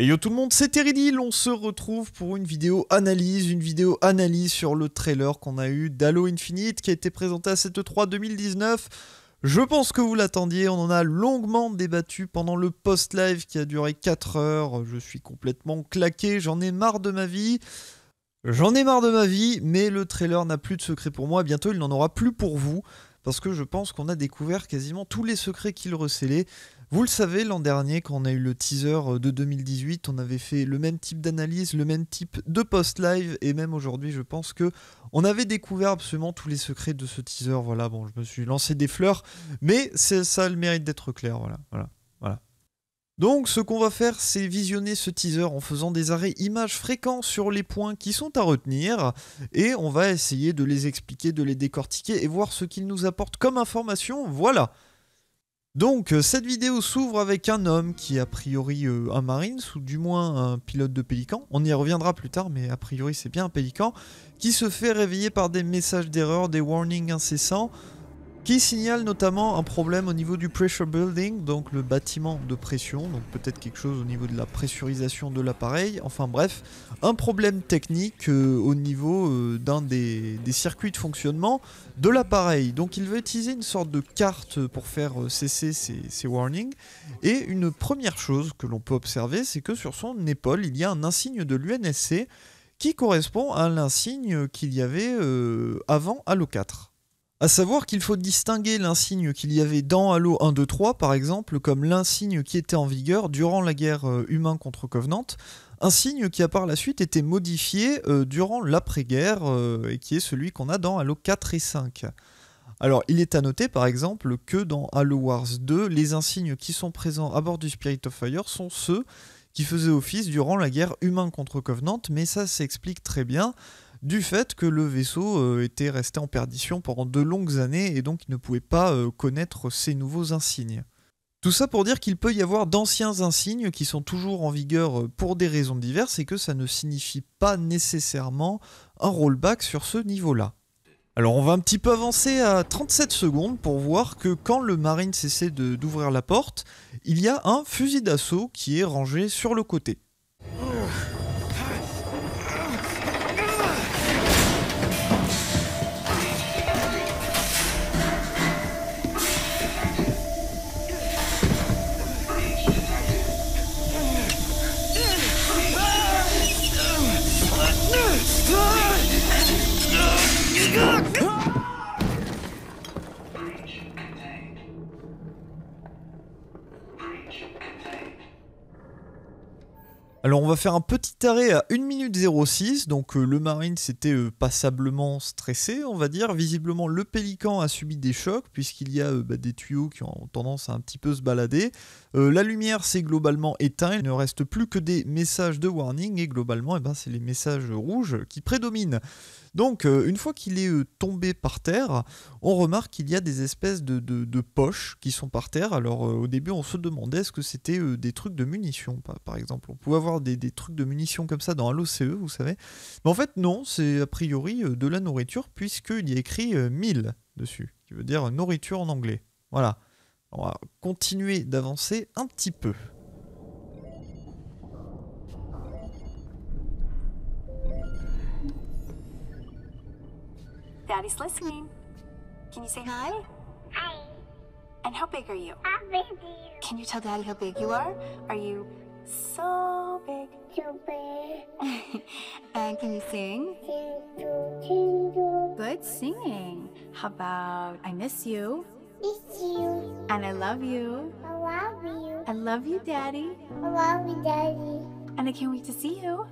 Et yo tout le monde, c'est Teridil, on se retrouve pour une vidéo analyse, une vidéo analyse sur le trailer qu'on a eu d'Halo Infinite qui a été présenté à cette 3 e 2019. Je pense que vous l'attendiez, on en a longuement débattu pendant le post-live qui a duré 4 heures, je suis complètement claqué, j'en ai marre de ma vie. J'en ai marre de ma vie, mais le trailer n'a plus de secret pour moi, bientôt il n'en aura plus pour vous, parce que je pense qu'on a découvert quasiment tous les secrets qu'il recelait. Vous le savez, l'an dernier, quand on a eu le teaser euh, de 2018, on avait fait le même type d'analyse, le même type de post live, et même aujourd'hui, je pense que on avait découvert absolument tous les secrets de ce teaser. Voilà, bon, je me suis lancé des fleurs, mais c'est ça a le mérite d'être clair. Voilà, voilà, voilà. Donc, ce qu'on va faire, c'est visionner ce teaser en faisant des arrêts images fréquents sur les points qui sont à retenir, et on va essayer de les expliquer, de les décortiquer et voir ce qu'ils nous apportent comme information. Voilà. Donc euh, cette vidéo s'ouvre avec un homme qui est a priori euh, un marine, ou du moins un pilote de pélican, on y reviendra plus tard mais a priori c'est bien un pélican, qui se fait réveiller par des messages d'erreur, des warnings incessants, qui signale notamment un problème au niveau du pressure building, donc le bâtiment de pression, donc peut-être quelque chose au niveau de la pressurisation de l'appareil, enfin bref, un problème technique euh, au niveau euh, d'un des, circuits de fonctionnement de l'appareil. Donc il veut utiliser une sorte de carte pour faire euh, cesser ces, warnings, et une première chose que l'on peut observer, c'est que sur son épaule, il y a un insigne de l'UNSC qui correspond à l'insigne qu'il y avait avant Halo 4. A savoir qu'il faut distinguer l'insigne qu'il y avait dans Halo 1, 2, 3, par exemple, comme l'insigne qui était en vigueur durant la guerre euh, humain contre Covenant, signe qui a par la suite été modifié euh, durant l'après-guerre euh, et qui est celui qu'on a dans Halo 4 et 5. Alors, il est à noter par exemple que dans Halo Wars 2, les insignes qui sont présents à bord du Spirit of Fire sont ceux qui faisaient office durant la guerre humain contre Covenant, mais ça s'explique très bien du fait que le vaisseau euh, était resté en perdition pendant de longues années et donc ne pouvait pas euh, connaître ces nouveaux insignes. Tout ça pour dire qu'il peut y avoir d'anciens insignes qui sont toujours en vigueur euh, pour des raisons diverses et que ça ne signifie pas nécessairement un rollback sur ce niveau-là. Alors on va un petit peu avancer à 37 secondes pour voir que quand le marine cessait d'ouvrir la porte, il y a un fusil d'assaut qui est rangé sur le côté. Oh. On va faire un petit arrêt à 1 minute 06. Donc euh, le Marine s'était euh, passablement stressé, on va dire. Visiblement, le Pélican a subi des chocs puisqu'il y a euh, bah, des tuyaux qui ont tendance à un petit peu se balader. la lumière s'est globalement éteinte. Il ne reste plus que des messages de warning et globalement, eh ben, c'est les messages rouges qui prédominent. Donc, euh, une fois qu'il est euh, tombé par terre, on remarque qu'il y a des espèces de, poches qui sont par terre. Alors, euh, au début, on se demandait est-ce que c'était des trucs de munitions, par exemple. On pouvait avoir des, des trucs de munitions comme ça dans l'OCE, vous savez. Mais en fait, non, c'est a priori de la nourriture, puisqu'il y a écrit 1000 dessus, qui veut dire nourriture en anglais. Voilà. On va continuer d'avancer un petit peu. Daddy's listening. Can you say hi? Hi. And how big are you? I'm big Can you tell Daddy how big you are? Are you so big? So big. and can you sing? Good singing. How about I miss you? Miss you. And I love you. I love you. I love you, Daddy. I love you, Daddy. And I can't wait to see you.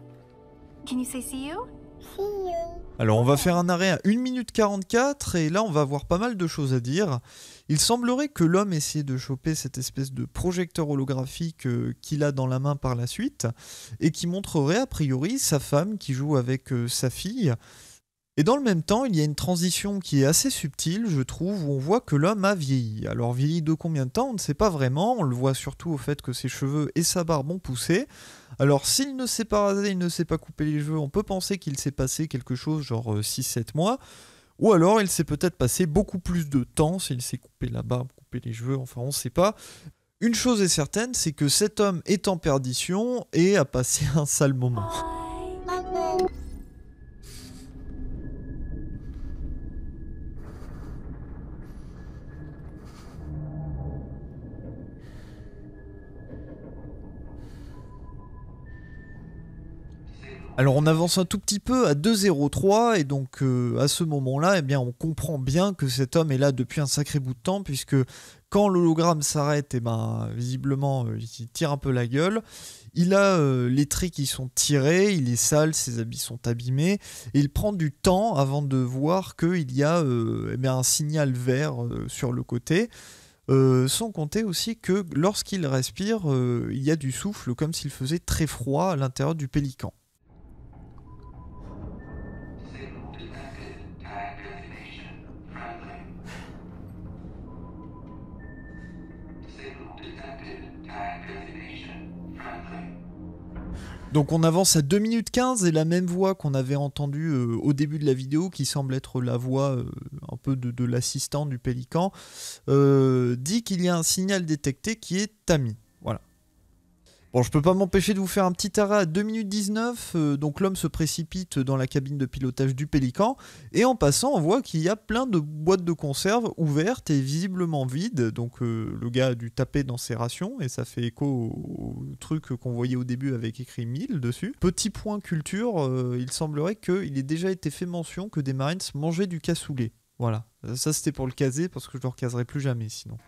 Can you say see you? See you. Alors on va faire un arrêt à 1 minute 44 et là on va avoir pas mal de choses à dire. Il semblerait que l'homme essayait de choper cette espèce de projecteur holographique euh, qu'il a dans la main par la suite et qui montrerait a priori sa femme qui joue avec euh, sa fille et dans le même temps, il y a une transition qui est assez subtile, je trouve, où on voit que l'homme a vieilli. Alors vieilli de combien de temps On ne sait pas vraiment, on le voit surtout au fait que ses cheveux et sa barbe ont poussé. Alors s'il ne s'est pas rasé, il ne s'est pas coupé les cheveux, on peut penser qu'il s'est passé quelque chose genre 6-7 euh, mois. Ou alors il s'est peut-être passé beaucoup plus de temps s'il s'est coupé la barbe, coupé les cheveux, enfin on ne sait pas. Une chose est certaine, c'est que cet homme est en perdition et a passé un sale moment. Oh. Alors on avance un tout petit peu à 2.03 et donc euh, à ce moment-là, eh bien on comprend bien que cet homme est là depuis un sacré bout de temps puisque quand l'hologramme s'arrête, et eh ben visiblement euh, il tire un peu la gueule. Il a euh, les traits qui sont tirés, il est sale, ses habits sont abîmés et il prend du temps avant de voir qu'il y a eh un signal vert sur le côté. sans compter aussi que lorsqu'il respire, il y a du souffle comme s'il faisait très froid à l'intérieur du pélican. Donc on avance à 2 minutes 15 et la même voix qu'on avait entendue euh, au début de la vidéo, qui semble être la voix euh, un peu de, l'assistant du pélican, euh, dit qu'il y a un signal détecté qui est tamis. Bon, je peux pas m'empêcher de vous faire un petit arrêt à 2 minutes 19. Euh, donc l'homme se précipite dans la cabine de pilotage du Pélican et en passant, on voit qu'il y a plein de boîtes de conserve ouvertes et visiblement vides. Donc euh, le gars a dû taper dans ses rations et ça fait écho au, truc qu'on voyait au début avec écrit 1000 dessus. Petit point culture, euh, il semblerait qu'il ait déjà été fait mention que des Marines mangeaient du cassoulet. Voilà, ça c'était pour le caser parce que je le recaserai plus jamais sinon.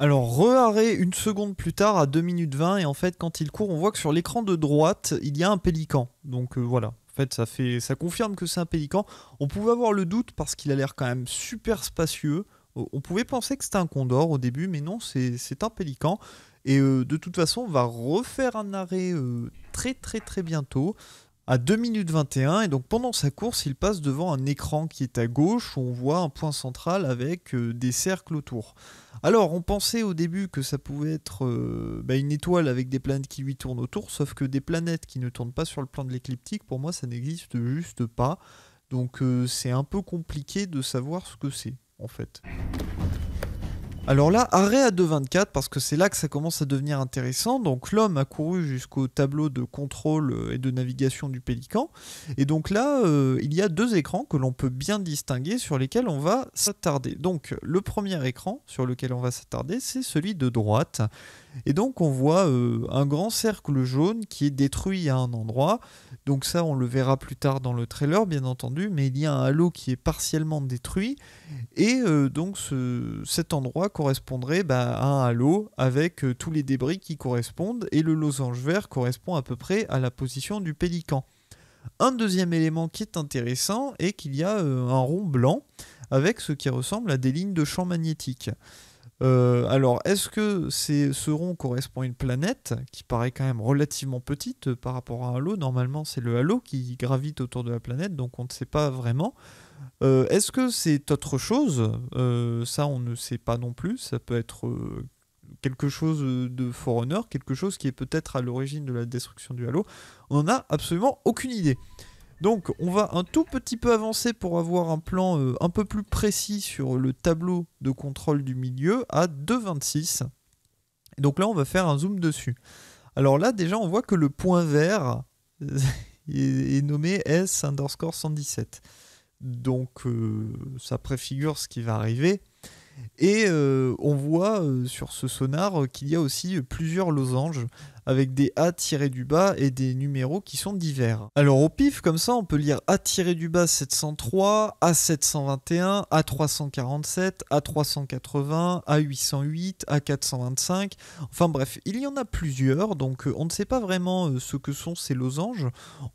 Alors, re-arrêt une seconde plus tard à 2 minutes 20, et en fait, quand il court, on voit que sur l'écran de droite, il y a un pélican. Donc euh, voilà, en fait ça, fait, ça confirme que c'est un pélican. On pouvait avoir le doute parce qu'il a l'air quand même super spacieux. On pouvait penser que c'était un condor au début, mais non, c'est un pélican. Et euh, de toute façon, on va refaire un arrêt euh, très très très bientôt à 2 minutes 21. Et donc pendant sa course, il passe devant un écran qui est à gauche où on voit un point central avec euh, des cercles autour. Alors on pensait au début que ça pouvait être euh, bah, une étoile avec des planètes qui lui tournent autour, sauf que des planètes qui ne tournent pas sur le plan de l'écliptique, pour moi ça n'existe juste pas. Donc euh, c'est un peu compliqué de savoir ce que c'est en fait. Alors là, arrêt à 2,24 parce que c'est là que ça commence à devenir intéressant. Donc l'homme a couru jusqu'au tableau de contrôle euh, et de navigation du Pélican. Et donc là, euh, il y a deux écrans que l'on peut bien distinguer sur lesquels on va s'attarder. Donc le premier écran sur lequel on va s'attarder, c'est celui de droite et donc on voit euh, un grand cercle jaune qui est détruit à un endroit. Donc ça on le verra plus tard dans le trailer bien entendu, mais il y a un halo qui est partiellement détruit. Et euh, donc cet endroit correspondrait bah, à un halo avec euh, tous les débris qui correspondent. Et le losange vert correspond à peu près à la position du pélican. Un deuxième élément qui est intéressant est qu'il y a un rond blanc avec ce qui ressemble à des lignes de champ magnétique. Euh, alors, est-ce que ce rond correspond à une planète qui paraît quand même relativement petite euh, par rapport à un halo Normalement, c'est le halo qui gravite autour de la planète, donc on ne sait pas vraiment. Euh, est-ce que c'est autre chose Ça, on ne sait pas non plus. Ça peut être quelque chose de Forerunner, quelque chose qui est peut-être à l'origine de la destruction du halo. On n'en a absolument aucune idée. Donc on va un tout petit peu avancer pour avoir un plan euh, un peu plus précis sur le tableau de contrôle du milieu à 2,26. Donc là on va faire un zoom dessus. Alors là déjà on voit que le point vert est, nommé S underscore 117. Donc euh, ça préfigure ce qui va arriver. Et euh, on voit sur ce sonar qu'il y a aussi plusieurs losanges avec des A tirés du bas et des numéros qui sont divers. Alors au pif, comme ça, on peut lire A tiré du bas 703, A721, A347, A380, A808, A425. Enfin bref, il y en a plusieurs, donc euh, on ne sait pas vraiment euh, ce que sont ces losanges.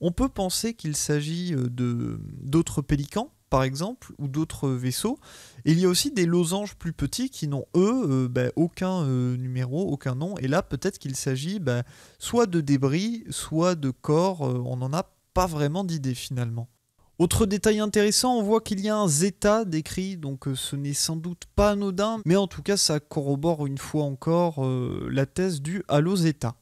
On peut penser qu'il s'agit euh, de d'autres pélicans par exemple, ou d'autres vaisseaux. il y a aussi des losanges plus petits qui n'ont, eux, euh, ben, aucun euh, numéro, aucun nom. Et là, peut-être qu'il s'agit ben, soit de débris, soit de corps. Euh, on n'en a pas vraiment d'idée finalement. Autre détail intéressant, on voit qu'il y a un zeta décrit, donc ce n'est sans doute pas anodin, mais en tout cas ça corrobore une fois encore la thèse du halo zeta.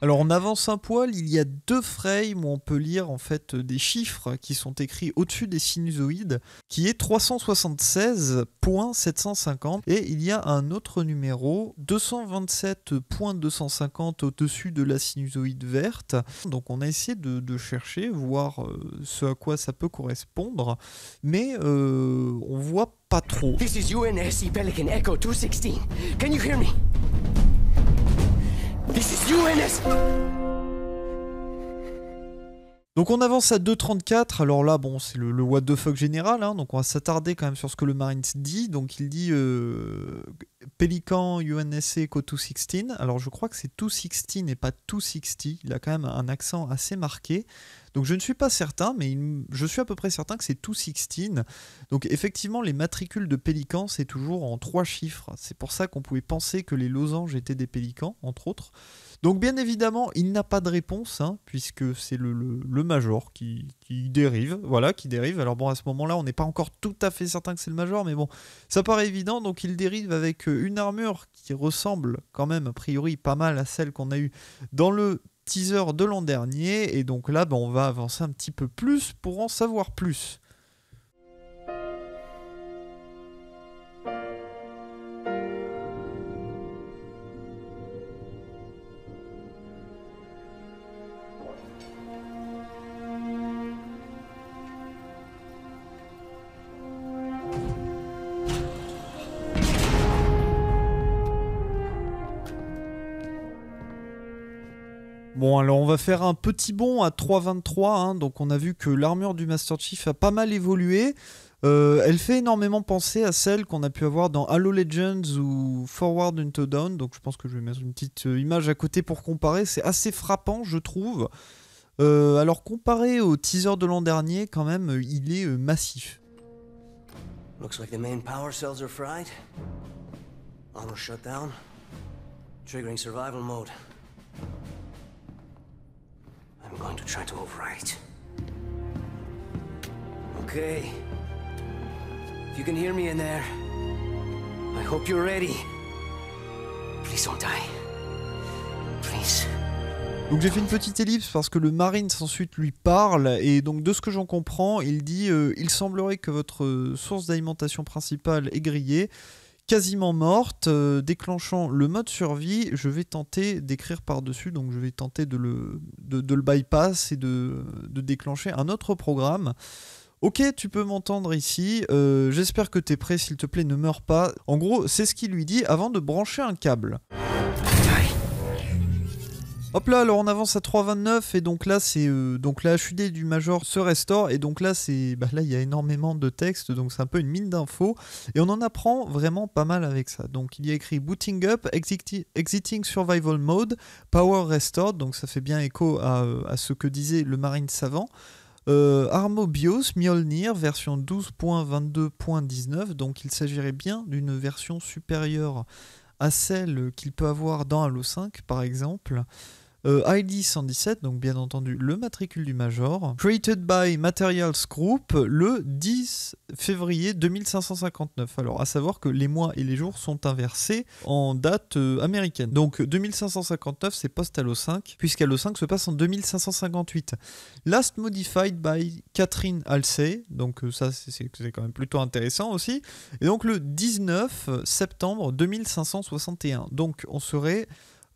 Alors on avance un poil, il y a deux frames où on peut lire en fait des chiffres qui sont écrits au-dessus des sinusoïdes, qui est 376.750 et il y a un autre numéro 227.250 au-dessus de la sinusoïde verte. Donc on a essayé de, chercher, voir euh, ce à quoi ça peut correspondre, mais euh, on voit pas trop. This e Pelican Echo 216. Can you donc on avance à 2.34, alors là bon c'est le, what the fuck général, hein. donc on va s'attarder quand même sur ce que le Marines dit, donc il dit Pélican, euh, Pelican UNSC co 216, alors je crois que c'est 216 et pas 260, il a quand même un accent assez marqué, donc je ne suis pas certain, mais je suis à peu près certain que c'est 216, donc effectivement les matricules de Pelican c'est toujours en trois chiffres, c'est pour ça qu'on pouvait penser que les losanges étaient des Pélicans entre autres, donc bien évidemment, il n'a pas de réponse, hein, puisque c'est le, major qui, dérive, voilà, qui dérive. Alors bon, à ce moment-là, on n'est pas encore tout à fait certain que c'est le major, mais bon, ça paraît évident. Donc il dérive avec euh, une armure qui ressemble quand même, a priori, pas mal à celle qu'on a eue dans le teaser de l'an dernier. Et donc là, ben, on va avancer un petit peu plus pour en savoir plus. On va faire un petit bond à 3.23. Hein. Donc on a vu que l'armure du Master Chief a pas mal évolué. Euh, elle fait énormément penser à celle qu'on a pu avoir dans Halo Legends ou Forward Unto Dawn. Donc je pense que je vais mettre une petite euh, image à côté pour comparer. C'est assez frappant, je trouve. Euh, alors comparé au teaser de l'an dernier, quand même, il est massif. Looks like the main power cells are fried. Triggering survival mode. I'm going to try to Okay. you can hear me in there, I hope you're Donc j'ai fait une petite ellipse parce que le Marine ensuite lui parle et donc de ce que j'en comprends, il dit euh, il semblerait que votre euh, source d'alimentation principale est grillée quasiment morte, euh, déclenchant le mode survie, je vais tenter d'écrire par-dessus, donc je vais tenter de le, le bypass et de, déclencher un autre programme. Ok, tu peux m'entendre ici, euh, j'espère que tu es prêt, s'il te plaît, ne meurs pas. En gros, c'est ce qu'il lui dit avant de brancher un câble. Hop là, alors on avance à 3,29 et donc là c'est euh, donc la HUD du Major se restaure et donc là c'est bah là il y a énormément de texte donc c'est un peu une mine d'infos et on en apprend vraiment pas mal avec ça. Donc il y a écrit booting up, exiting survival mode, power restored donc ça fait bien écho à, ce que disait le marine savant. Euh, Armo BIOS Mjolnir version 12.22.19 donc il s'agirait bien d'une version supérieure à celle qu'il peut avoir dans Halo 5 par exemple. Euh, ID 117, donc bien entendu le matricule du Major, created by Materials Group le 10 février 2559. Alors à savoir que les mois et les jours sont inversés en date euh, américaine. Donc 2559 c'est post-Halo 5, puisqu'Halo 5 se passe en 2558. Last modified by Catherine Halsey, donc euh, ça c'est quand même plutôt intéressant aussi. Et donc le 19 septembre 2561. Donc on serait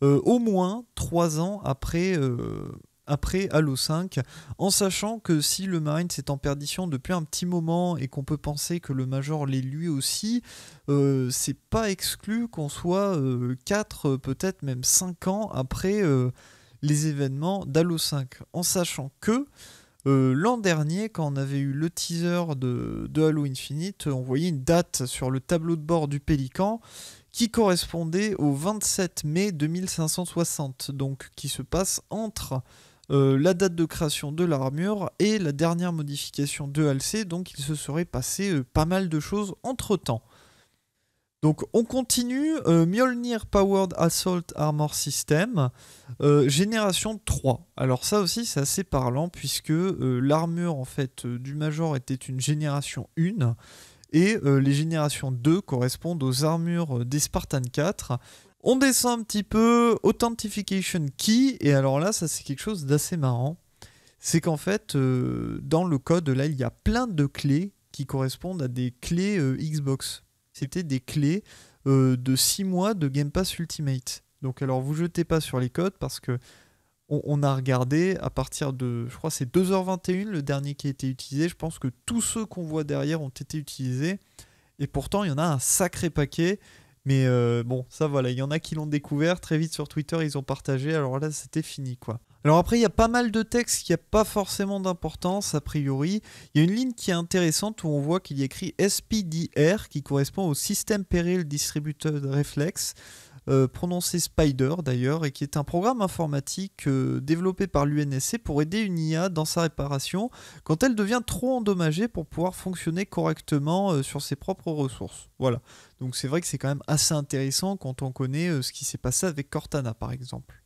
euh, au moins 3 ans après, euh, après Halo 5, en sachant que si le Marine s'est en perdition depuis un petit moment et qu'on peut penser que le Major l'est lui aussi, euh, c'est pas exclu qu'on soit 4, peut-être même 5 ans après les événements d'Halo 5, en sachant que... Euh, l'an dernier, quand on avait eu le teaser de, Halo Infinite, on voyait une date sur le tableau de bord du Pélican qui correspondait au 27 mai 2560, donc qui se passe entre euh, la date de création de l'armure et la dernière modification de Halsey, donc il se serait passé euh, pas mal de choses entre-temps. Donc on continue, euh, Mjolnir Powered Assault Armor System, euh, génération 3. Alors ça aussi c'est assez parlant puisque euh, l'armure en fait du Major était une génération 1 et les générations 2 correspondent aux armures des Spartan 4. On descend un petit peu, Authentification Key, et alors là ça c'est quelque chose d'assez marrant. C'est qu'en fait dans le code là il y a plein de clés qui correspondent à des clés Xbox c'était des clés euh, de 6 mois de Game Pass Ultimate. Donc alors vous jetez pas sur les codes parce que on, a regardé à partir de, je crois c'est 2h21 le dernier qui a été utilisé, je pense que tous ceux qu'on voit derrière ont été utilisés, et pourtant il y en a un sacré paquet. Mais euh, bon, ça voilà, il y en a qui l'ont découvert très vite sur Twitter, ils ont partagé, alors là c'était fini quoi. Alors après, il y a pas mal de textes qui n'ont pas forcément d'importance, a priori. Il y a une ligne qui est intéressante où on voit qu'il y a écrit SPDR, qui correspond au System Peril Distributed Reflex, euh, prononcé Spider d'ailleurs, et qui est un programme informatique euh, développé par l'UNSC pour aider une IA dans sa réparation quand elle devient trop endommagée pour pouvoir fonctionner correctement euh, sur ses propres ressources. Voilà. Donc c'est vrai que c'est quand même assez intéressant quand on connaît ce qui s'est passé avec Cortana par exemple.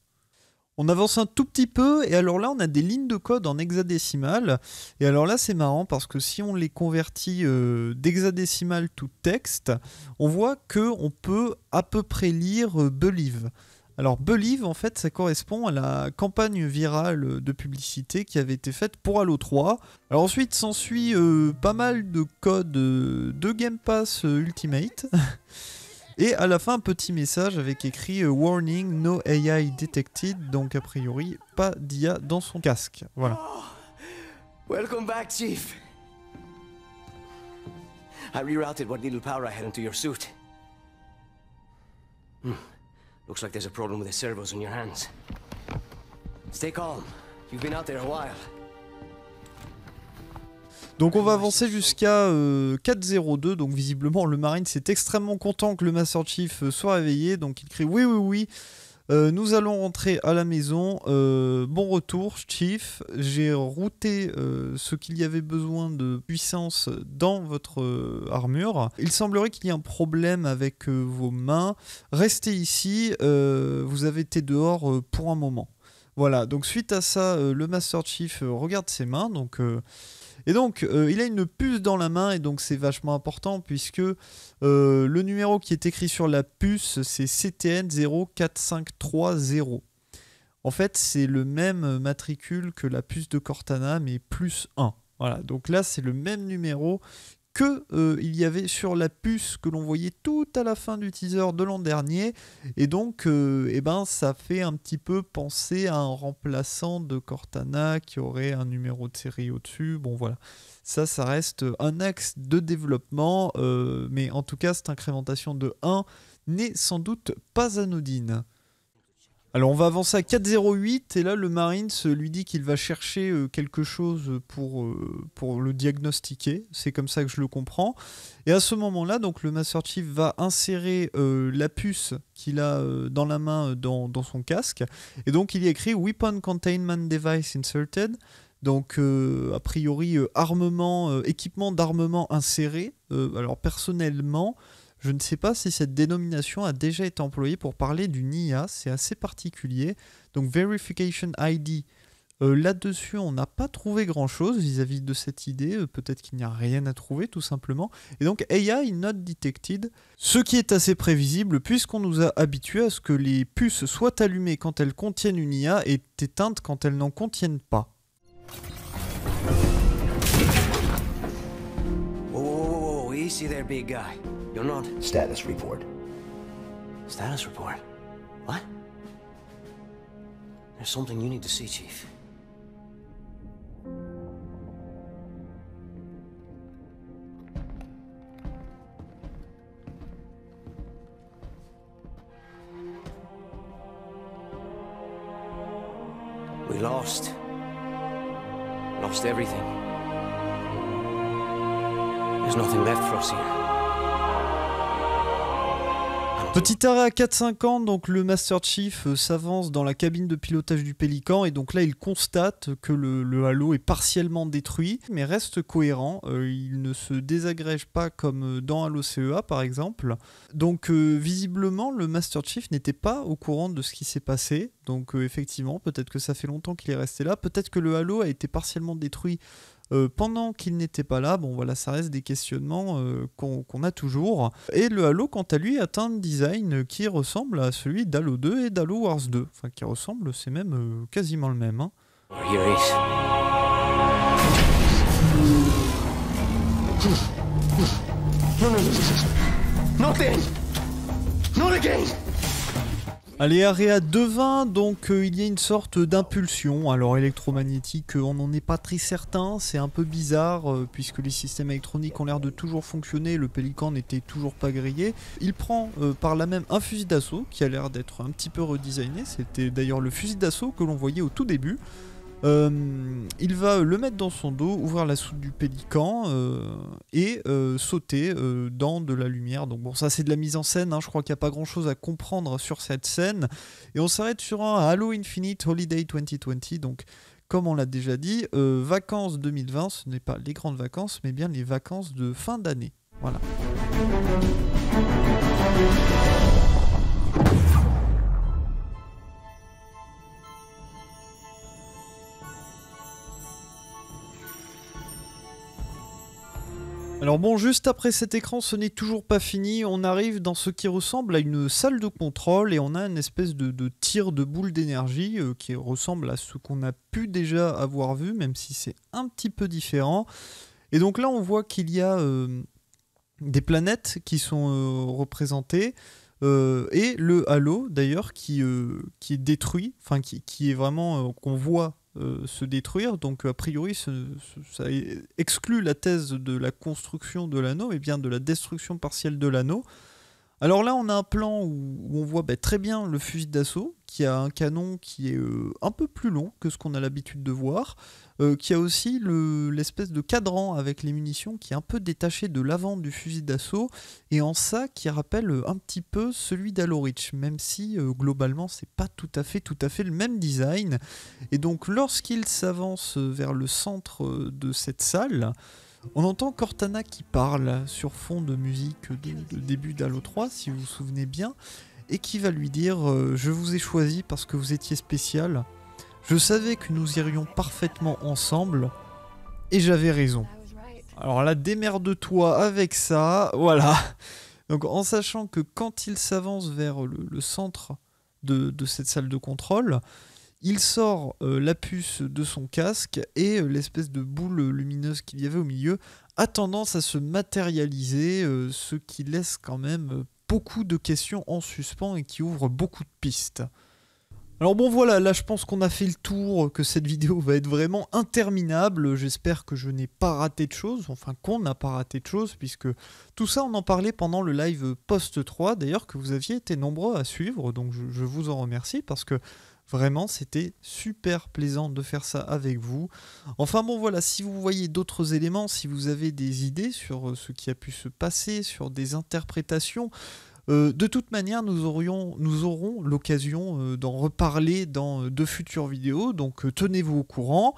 On avance un tout petit peu, et alors là, on a des lignes de code en hexadécimal. Et alors là, c'est marrant parce que si on les convertit euh, d'hexadécimal tout texte, on voit que on peut à peu près lire euh, Believe. Alors Believe, en fait, ça correspond à la campagne virale de publicité qui avait été faite pour Halo 3. Alors ensuite s'ensuit euh, pas mal de codes de Game Pass Ultimate. Et à la fin, petit message avec écrit euh, Warning, no AI detected. Donc, a priori, pas d'IA dans son casque. Voilà. Oh, welcome back, Chief. I rerouted what little power I had into your suit. Hmm. Looks like there's a problem with the servos in your hands. Stay calm. You've been out there a while. Donc on va avancer jusqu'à euh, 4.02. Donc visiblement, le Marine s'est extrêmement content que le Master Chief euh, soit réveillé. Donc il crie oui, oui, oui. Euh, nous allons rentrer à la maison. Euh, bon retour, Chief. J'ai routé ce qu'il y avait besoin de puissance dans votre armure. Il semblerait qu'il y ait un problème avec vos mains. Restez ici. vous avez été dehors pour un moment. Voilà. Donc suite à ça, le Master Chief regarde ses mains. Donc et donc, euh, il a une puce dans la main, et donc c'est vachement important, puisque euh, le numéro qui est écrit sur la puce, c'est CTN 04530. En fait, c'est le même matricule que la puce de Cortana, mais plus 1. Voilà, donc là, c'est le même numéro que euh, il y avait sur la puce que l'on voyait tout à la fin du teaser de l'an dernier et donc euh, eh ben ça fait un petit peu penser à un remplaçant de Cortana qui aurait un numéro de série au-dessus bon voilà ça ça reste un axe de développement euh, mais en tout cas cette incrémentation de 1 n'est sans doute pas anodine alors on va avancer à 408 et là le Marines euh, lui dit qu'il va chercher euh, quelque chose euh, pour, le diagnostiquer. C'est comme ça que je le comprends. Et à ce moment-là, donc le Master Chief va insérer la puce qu'il a dans la main dans, son casque. Et donc il y a écrit Weapon Containment Device Inserted. Donc a priori armement, équipement d'armement inséré. alors personnellement, je ne sais pas si cette dénomination a déjà été employée pour parler d'une IA, c'est assez particulier. Donc Verification ID, euh, Là-dessus, on n'a pas trouvé grand-chose vis-à-vis de cette idée. Euh, peut-être qu'il n'y a rien à trouver, tout simplement. Et donc, AI not detected, ce qui est assez prévisible puisqu'on nous a habitués à ce que les puces soient allumées quand elles contiennent une IA et éteintes quand elles n'en contiennent pas. Easy there, big guy. You're not... Status report. Status report? What? There's something you need to see, Chief. We lost. Lost everything. Petit arrêt à 4 ans, donc le Master Chief euh, s'avance dans la cabine de pilotage du Pélican et donc là il constate que le, halo est partiellement détruit mais reste cohérent, euh, il ne se désagrège pas comme euh, dans Halo CEA par exemple. Donc visiblement le Master Chief n'était pas au courant de ce qui s'est passé, donc effectivement peut-être que ça fait longtemps qu'il est resté là, peut-être que le halo a été partiellement détruit pendant qu'il n'était pas là. Bon, voilà, ça reste des questionnements qu'on a toujours. Et le Halo, quant à lui, atteint un design qui ressemble à celui d'Halo 2 et d'Halo Wars 2. Enfin, qui ressemble, c'est même quasiment le même. Allez, Area 2.20, donc euh, il y a une sorte d'impulsion, alors électromagnétique, euh, on n'en est pas très certain, c'est un peu bizarre, euh, puisque les systèmes électroniques ont l'air de toujours fonctionner, le Pélican n'était toujours pas grillé. Il prend par là même un fusil d'assaut, qui a l'air d'être un petit peu redesigné, c'était d'ailleurs le fusil d'assaut que l'on voyait au tout début. Euh, il va le mettre dans son dos, ouvrir la soute du pélican euh, et euh, sauter dans de la lumière. Donc bon, ça c'est de la mise en scène, hein. je crois qu'il n'y a pas grand-chose à comprendre sur cette scène. Et on s'arrête sur un Halo Infinite Holiday 2020, donc comme on l'a déjà dit, vacances 2020, ce n'est pas les grandes vacances, mais bien les vacances de fin d'année. Voilà. Alors bon, juste après cet écran, ce n'est toujours pas fini. On arrive dans ce qui ressemble à une salle de contrôle et on a une espèce de, tir de boule d'énergie euh, qui ressemble à ce qu'on a pu déjà avoir vu, même si c'est un petit peu différent. Et donc là, on voit qu'il y a euh, des planètes qui sont euh, représentées. et le halo d'ailleurs qui, qui est détruit, enfin qui, est vraiment qu'on voit euh, se détruire. Donc a priori, ça exclut la thèse de la construction de l'anneau et bien de la destruction partielle de l'anneau. Alors là, on a un plan où, on voit bah, très bien le fusil d'assaut, qui a un canon qui est euh, un peu plus long que ce qu'on a l'habitude de voir, euh, qui a aussi l'espèce de cadran avec les munitions qui est un peu détaché de l'avant du fusil d'assaut, et en ça qui rappelle euh, un petit peu celui d'Alorich, même si globalement c'est pas tout à fait tout à fait le même design. Et donc lorsqu'il s'avance vers le centre de cette salle, on entend Cortana qui parle sur fond de musique de, début d'Halo 3, si vous vous souvenez bien, et qui va lui dire euh, Je vous ai choisi parce que vous étiez spécial. Je savais que nous irions parfaitement ensemble, et j'avais raison. Alors là, démerde-toi avec ça, voilà. Donc en sachant que quand il s'avance vers le, centre de, cette salle de contrôle, il sort euh, la puce de son casque et euh, l'espèce de boule lumineuse qu'il y avait au milieu a tendance à se matérialiser, euh, ce qui laisse quand même beaucoup de questions en suspens et qui ouvre beaucoup de pistes. Alors bon voilà, là je pense qu'on a fait le tour, que cette vidéo va être vraiment interminable, j'espère que je n'ai pas raté de choses, enfin qu'on n'a pas raté de choses, puisque tout ça on en parlait pendant le live post 3, d'ailleurs que vous aviez été nombreux à suivre, donc je vous en remercie, parce que Vraiment, c'était super plaisant de faire ça avec vous. Enfin bon voilà, si vous voyez d'autres éléments, si vous avez des idées sur euh, ce qui a pu se passer, sur des interprétations, euh, de toute manière, nous, aurions, nous aurons l'occasion euh, d'en reparler dans de futures vidéos, donc tenez-vous au courant,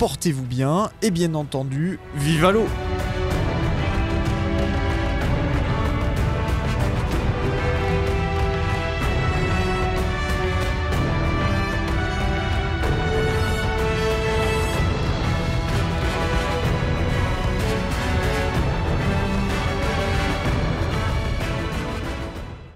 portez-vous bien, et bien entendu, vive l'eau